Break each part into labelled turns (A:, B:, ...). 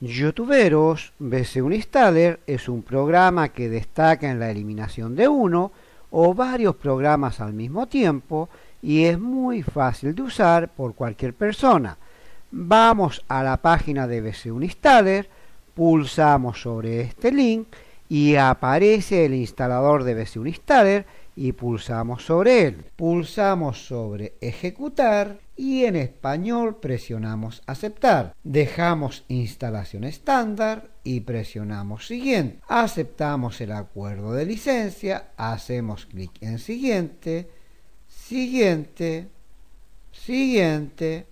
A: Youtuberos BC es un programa que destaca en la eliminación de uno o varios programas al mismo tiempo y es muy fácil de usar por cualquier persona. Vamos a la página de BC pulsamos sobre este link y aparece el instalador de BC y pulsamos sobre él. Pulsamos sobre ejecutar y en español presionamos aceptar. Dejamos instalación estándar y presionamos siguiente. Aceptamos el acuerdo de licencia, hacemos clic en siguiente, siguiente, siguiente,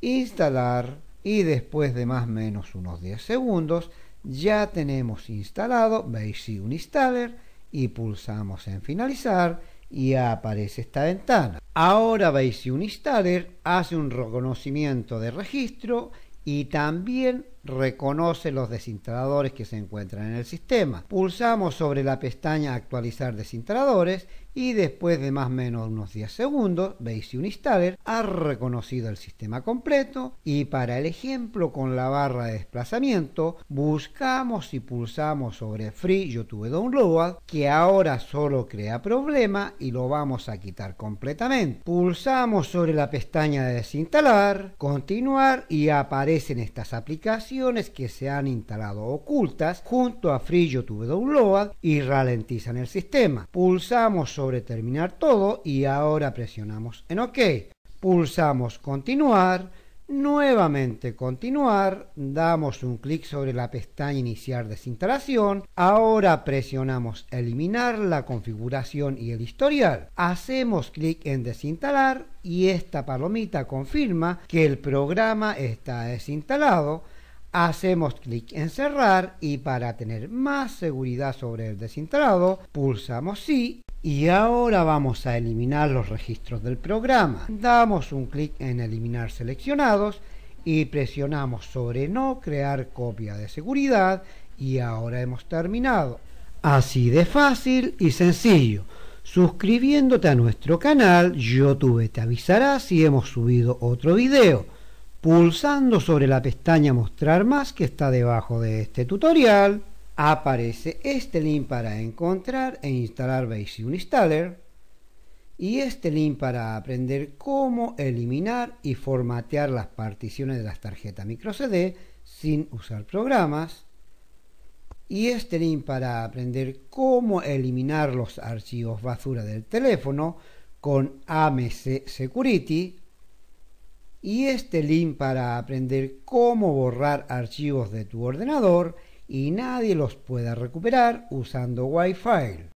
A: instalar y después de más o menos unos 10 segundos ya tenemos instalado un Installer y pulsamos en finalizar y aparece esta ventana. Ahora veis un Installer hace un reconocimiento de registro y también reconoce los desinstaladores que se encuentran en el sistema. Pulsamos sobre la pestaña actualizar desinstaladores y después de más o menos unos 10 segundos, veis un Installer ha reconocido el sistema completo y para el ejemplo con la barra de desplazamiento, buscamos y pulsamos sobre Free YouTube Download, que ahora solo crea problema y lo vamos a quitar completamente. Pulsamos sobre la pestaña de desinstalar, continuar y aparecen estas aplicaciones que se han instalado ocultas junto a Free YouTube Download y ralentizan el sistema. Pulsamos sobre terminar todo y ahora presionamos en OK. Pulsamos continuar, nuevamente continuar, damos un clic sobre la pestaña iniciar desinstalación, ahora presionamos eliminar la configuración y el historial, hacemos clic en desinstalar y esta palomita confirma que el programa está desinstalado Hacemos clic en cerrar y para tener más seguridad sobre el desintrado, pulsamos sí y ahora vamos a eliminar los registros del programa. Damos un clic en eliminar seleccionados y presionamos sobre no crear copia de seguridad y ahora hemos terminado. Así de fácil y sencillo. Suscribiéndote a nuestro canal, YouTube te avisará si hemos subido otro video. Pulsando sobre la pestaña Mostrar más que está debajo de este tutorial, aparece este link para encontrar e instalar Bayesian Installer y este link para aprender cómo eliminar y formatear las particiones de las tarjetas microCD sin usar programas y este link para aprender cómo eliminar los archivos basura del teléfono con AMC Security y este link para aprender cómo borrar archivos de tu ordenador y nadie los pueda recuperar usando Wi-Fi.